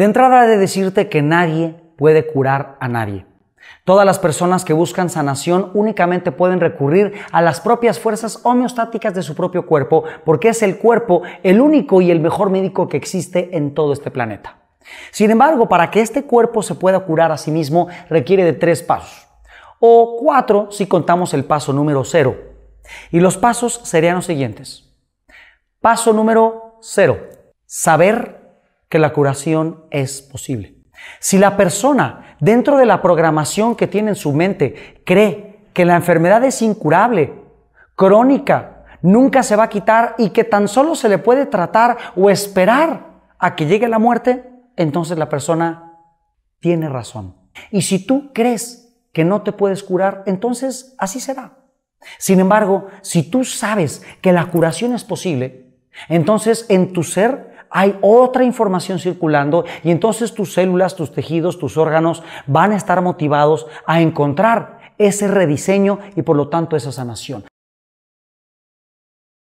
De entrada de decirte que nadie puede curar a nadie. Todas las personas que buscan sanación únicamente pueden recurrir a las propias fuerzas homeostáticas de su propio cuerpo, porque es el cuerpo el único y el mejor médico que existe en todo este planeta. Sin embargo, para que este cuerpo se pueda curar a sí mismo requiere de tres pasos, o cuatro si contamos el paso número cero. Y los pasos serían los siguientes. Paso número cero, saber que la curación es posible. Si la persona, dentro de la programación que tiene en su mente, cree que la enfermedad es incurable, crónica, nunca se va a quitar y que tan solo se le puede tratar o esperar a que llegue la muerte, entonces la persona tiene razón. Y si tú crees que no te puedes curar, entonces así será. Sin embargo, si tú sabes que la curación es posible, entonces en tu ser hay otra información circulando y entonces tus células, tus tejidos, tus órganos van a estar motivados a encontrar ese rediseño y por lo tanto esa sanación.